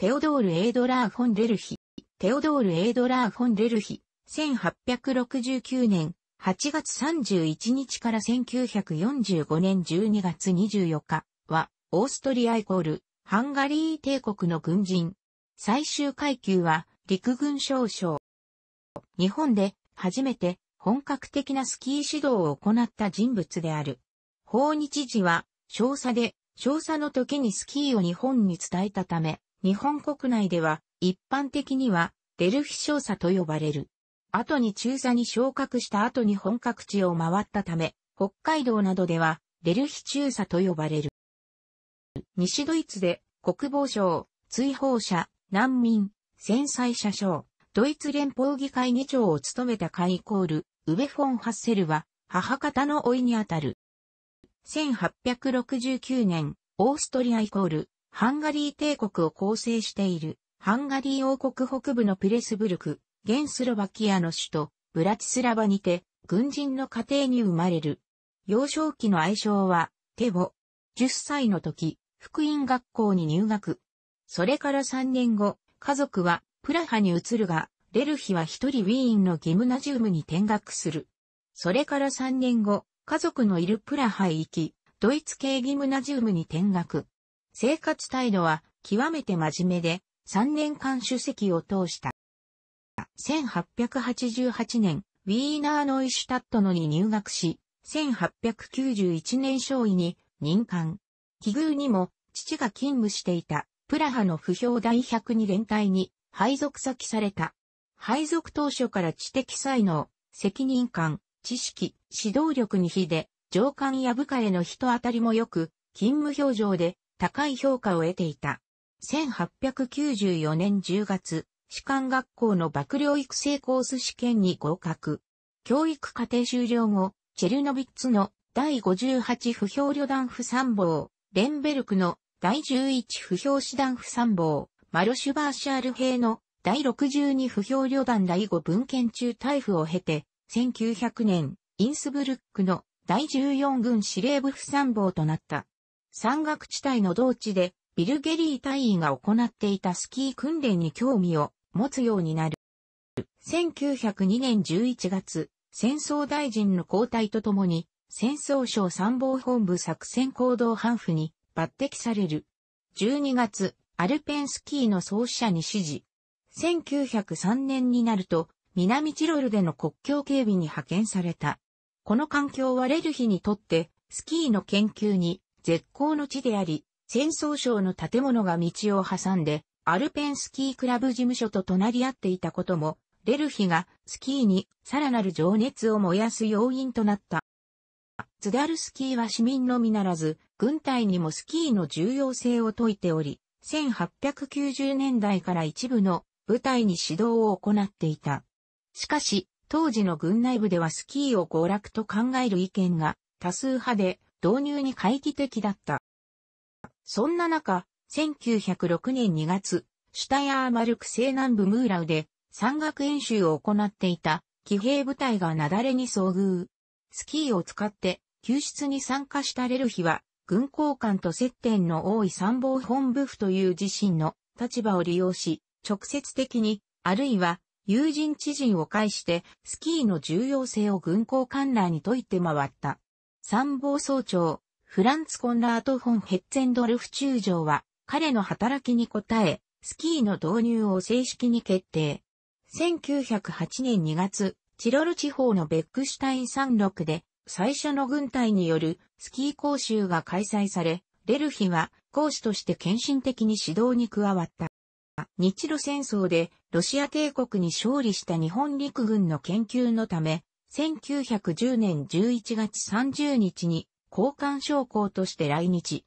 テオドール・エードラー・フォン・レルヒ。テオドール・エードラー・フォン・レルヒ。1869年8月31日から1945年12月24日は、オーストリアイコール、ハンガリー帝国の軍人。最終階級は、陸軍少将。日本で、初めて、本格的なスキー指導を行った人物である。法日時は、少佐で、少佐の時にスキーを日本に伝えたため、日本国内では一般的にはデルフィ少佐と呼ばれる。後に中佐に昇格した後に本格地を回ったため、北海道などではデルフィ中佐と呼ばれる。西ドイツで国防省、追放者、難民、戦災者省、ドイツ連邦議会議長を務めたカイコール、ウベフォン・ハッセルは母方のいにあたる。1869年、オーストリアイコール、ハンガリー帝国を構成している、ハンガリー王国北部のプレスブルク、現スロバキアの首都、ブラチスラバにて、軍人の家庭に生まれる。幼少期の愛称は、テボ。10歳の時、福音学校に入学。それから3年後、家族はプラハに移るが、レルヒは一人ウィーンのギムナジウムに転学する。それから3年後、家族のいるプラハへ行き、ドイツ系ギムナジウムに転学。生活態度は極めて真面目で3年間主席を通した。1888年、ウィーナーノイシュタットノに入学し、1891年少尉に任官。奇遇にも父が勤務していたプラハの不評第102連隊に配属先された。配属当初から知的才能、責任感、知識、指導力に比で、上官や部下への人当たりも良く、勤務表情で高い評価を得ていた。1894年10月、士官学校の幕僚育成コース試験に合格。教育課程終了後、チェルノビッツの第58不評旅団不参謀、レンベルクの第11不評師団不参謀、マロシュバーシャール兵の第62不評旅団第5文献中退府を経て、1900年、インスブルックの第14軍司令部不参謀となった。山岳地帯の同地で、ビルゲリー隊員が行っていたスキー訓練に興味を持つようになる。1902年11月、戦争大臣の交代とともに、戦争省参謀本部作戦行動半譜に抜擢される。12月、アルペンスキーの創始者に指示。1903年になると、南チロルでの国境警備に派遣された。この環境はレルヒにとって、スキーの研究に絶好の地であり、戦争省の建物が道を挟んで、アルペンスキークラブ事務所と隣り合っていたことも、レルヒがスキーにさらなる情熱を燃やす要因となった。津ダルスキーは市民のみならず、軍隊にもスキーの重要性を説いており、1890年代から一部の部隊に指導を行っていた。しかし、当時の軍内部ではスキーを娯楽と考える意見が多数派で、導入に懐疑的だった。そんな中、1906年2月、シュタヤーマルク西南部ムーラウで山岳演習を行っていた騎兵部隊が雪崩に遭遇。スキーを使って救出に参加したレルヒは、軍交官と接点の多い参謀本部府という自身の立場を利用し、直接的に、あるいは友人知人を介して、スキーの重要性を軍交官らに説いて回った。参謀総長、フランツ・コンラート・フォン・ヘッツェンドルフ中将は、彼の働きに応え、スキーの導入を正式に決定。1908年2月、チロル地方のベックシュタイン山麓で、最初の軍隊によるスキー講習が開催され、レルヒは講師として献身的に指導に加わった。日露戦争でロシア帝国に勝利した日本陸軍の研究のため、1910年11月30日に交換将校として来日。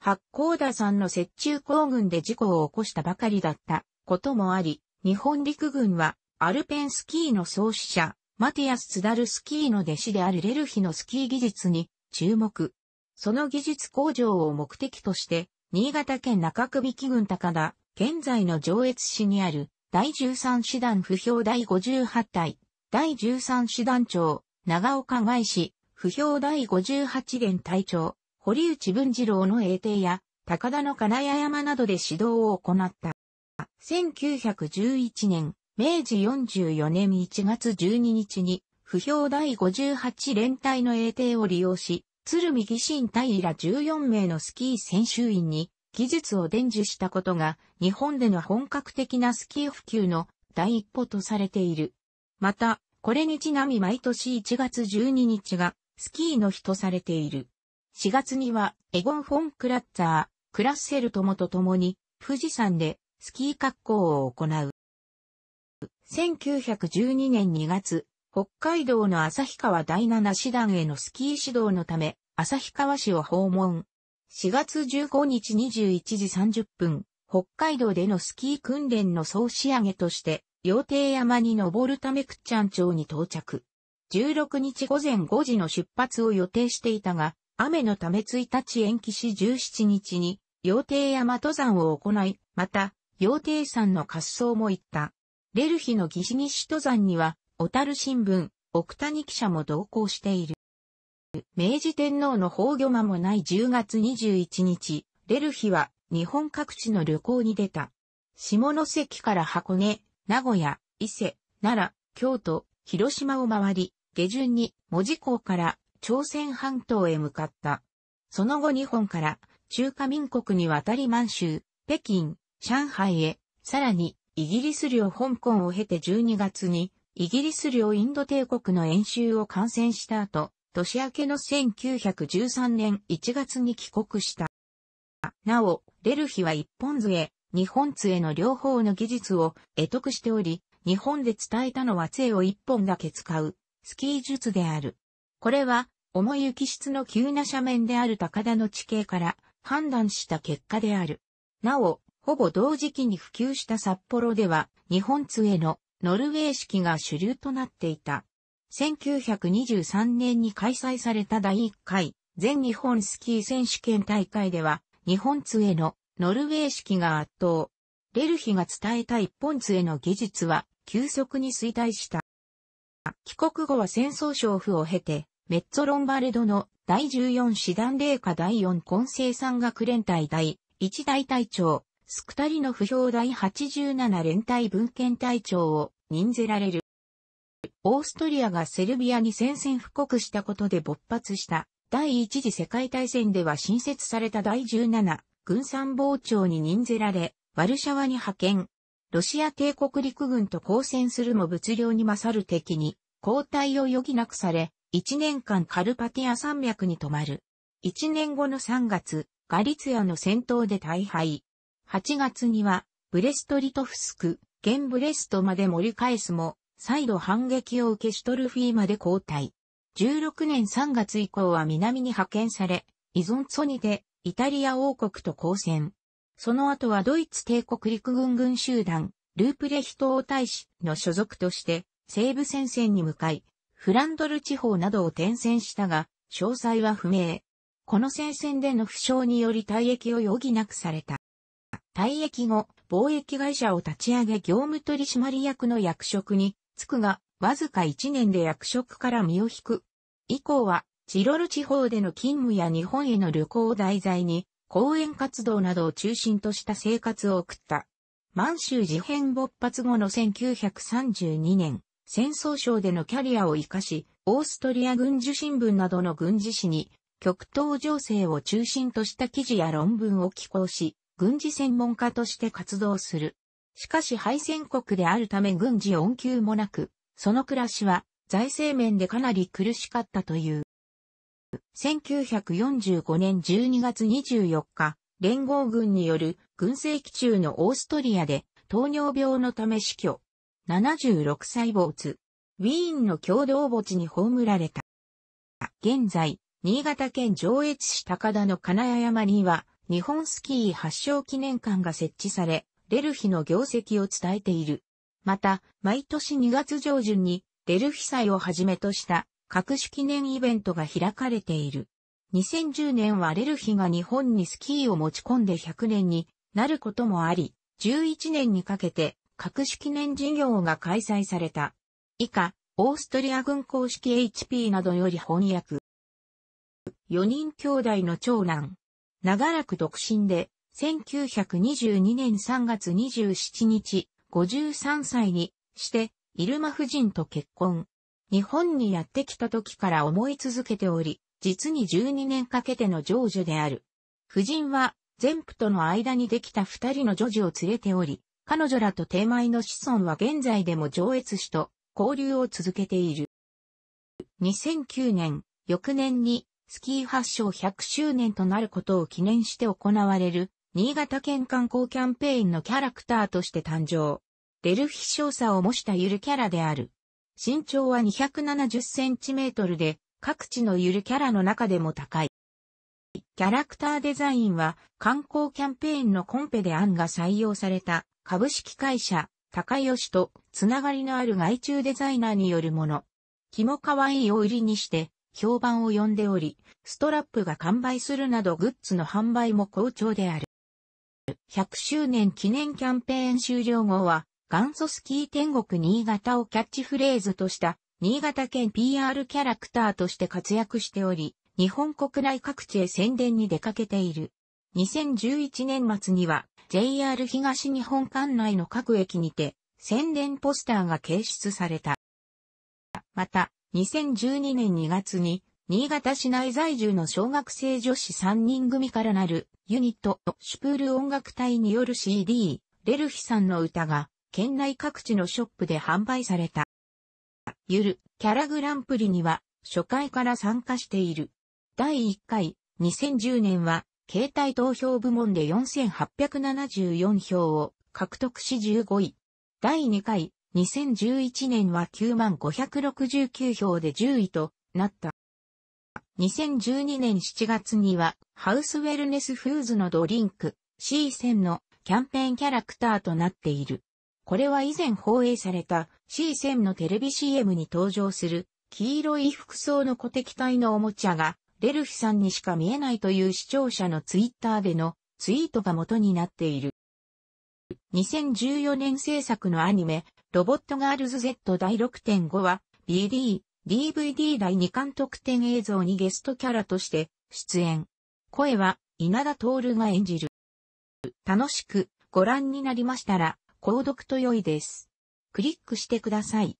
八甲田山の雪中行軍で事故を起こしたばかりだったこともあり、日本陸軍はアルペンスキーの創始者、マティアス・ツダルスキーの弟子であるレルヒのスキー技術に注目。その技術向上を目的として、新潟県中首木郡高田、現在の上越市にある第13師団不評第58隊第13師団長、長岡外史、不評第58連隊長、堀内文次郎の英帝や、高田の金谷山などで指導を行った。1911年、明治44年1月12日に、不評第58連隊の英帝を利用し、鶴見義心隊ら14名のスキー選手員に技術を伝授したことが日本での本格的なスキー普及の第一歩とされている。また、これにちなみ毎年1月12日がスキーの日とされている。4月にはエゴン・フォン・クラッツァー、クラッセル友と共に富士山でスキー格好を行う。1912年2月、北海道の旭川第七師団へのスキー指導のため、旭川市を訪問。4月15日21時30分、北海道でのスキー訓練の総仕上げとして、陽亭山に登るため倶知安町に到着。16日午前5時の出発を予定していたが、雨のため1日延期し17日に、陽亭山登山を行い、また、陽亭山の滑走も行った。レルヒのギシギシ登山には、小樽新聞、奥谷記者も同行している。明治天皇の崩御間もない10月21日、レルヒは日本各地の旅行に出た。下関から箱根、名古屋、伊勢、奈良、京都、広島を回り、下旬に門司港から朝鮮半島へ向かった。その後日本から中華民国に渡り満州、北京、上海へ、さらにイギリス領香港を経て12月にイギリス領インド帝国の演習を観戦した後、年明けの1913年1月に帰国した。なお、レルヒは一本杖、日本杖の両方の技術を得得しており、日本で伝えたのは杖を一本だけ使う、スキー術である。これは、重い雪質の急な斜面である高田の地形から判断した結果である。なお、ほぼ同時期に普及した札幌では、日本杖のノルウェー式が主流となっていた。1923年に開催された第1回全日本スキー選手権大会では、日本杖のノルウェー式が圧倒。レルヒが伝えた一本杖の技術は急速に衰退した。帰国後は戦争勝負を経て、メッツォ・ロンバルドの第14師団霊下第4混成山岳連隊第1大隊長、スクタリの不評第87連隊文献隊長を任ぜられる。オーストリアがセルビアに宣戦布告したことで勃発した第一次世界大戦では新設された第17軍参謀長に任ぜられ、ワルシャワに派遣。ロシア帝国陸軍と交戦するも物量に勝る敵に、交代を余儀なくされ、1年間カルパティア山脈に泊まる。1年後の3月、ガリツヤの戦闘で大敗。8月には、ブレストリトフスク、現ブレストまで盛り返すも、再度反撃を受けシュトルフィーまで交代。16年3月以降は南に派遣され、依存ソニでイタリア王国と交戦。その後はドイツ帝国陸軍軍集団、ループレヒト王大使の所属として、西部戦線に向かい、フランドル地方などを転戦したが、詳細は不明。この戦線での負傷により退役を余儀なくされた。退役後、貿易会社を立ち上げ業務取締役の役職に就くが、わずか1年で役職から身を引く。以降は、チロル地方での勤務や日本への旅行を題材に、講演活動などを中心とした生活を送った。満州事変勃発後の1932年、戦争省でのキャリアを活かし、オーストリア軍需新聞などの軍事誌に、極東情勢を中心とした記事や論文を寄稿し、軍事専門家として活動する。しかし敗戦国であるため軍事恩給もなく、その暮らしは財政面でかなり苦しかったという。1945年12月24日、連合軍による軍政期中のオーストリアで糖尿病のため死去。76歳没。ウィーンの共同墓地に葬られた。現在、新潟県上越市高田の金谷山には、日本スキー発祥記念館が設置され、デルヒの業績を伝えている。また、毎年2月上旬に、デルヒ祭をはじめとした各種記念イベントが開かれている。2010年はレルヒが日本にスキーを持ち込んで100年になることもあり、11年にかけて各種記念事業が開催された。以下、オーストリア軍公式 HP などより翻訳。4人兄弟の長男。長らく独身で、1922年3月27日、53歳にして、イルマ夫人と結婚。日本にやってきた時から思い続けており、実に12年かけての成就である。夫人は、全夫との間にできた二人の女児を連れており、彼女らと手前の子孫は現在でも上越市と交流を続けている。2009年、翌年にスキー発祥100周年となることを記念して行われる、新潟県観光キャンペーンのキャラクターとして誕生。デルフィ少佐を模したゆるキャラである。身長は270センチメートルで、各地のゆるキャラの中でも高い。キャラクターデザインは観光キャンペーンのコンペで案が採用された株式会社高吉とつながりのある外注デザイナーによるもの。気も可愛いを売りにして評判を呼んでおり、ストラップが完売するなどグッズの販売も好調である。100周年記念キャンペーン終了後は元祖スキー天国新潟をキャッチフレーズとした新潟県 PR キャラクターとして活躍しており、日本国内各地へ宣伝に出かけている。2011年末には JR 東日本管内の各駅にて宣伝ポスターが掲出された。また、2012年2月に新潟市内在住の小学生女子3人組からなるユニットシュプール音楽隊による CD、レルヒさんの歌が県内各地のショップで販売された。ゆるキャラグランプリには初回から参加している。第1回2010年は携帯投票部門で4874票を獲得し15位。第2回2011年は9569票で10位となった。2012年7月にはハウスウェルネスフーズのドリンク C 線のキャンペーンキャラクターとなっている。これは以前放映された C1000 のテレビ CM に登場する黄色い服装の古敵体のおもちゃがレルフさんにしか見えないという視聴者のツイッターでのツイートが元になっている。2014年制作のアニメ、ロボットガールズ Z 第6.5は、BD、DVD 第2巻特典映像にゲストキャラとして出演。声は稲田徹が演じる。楽しくご覧になりましたら、購読と良いです。クリックしてください。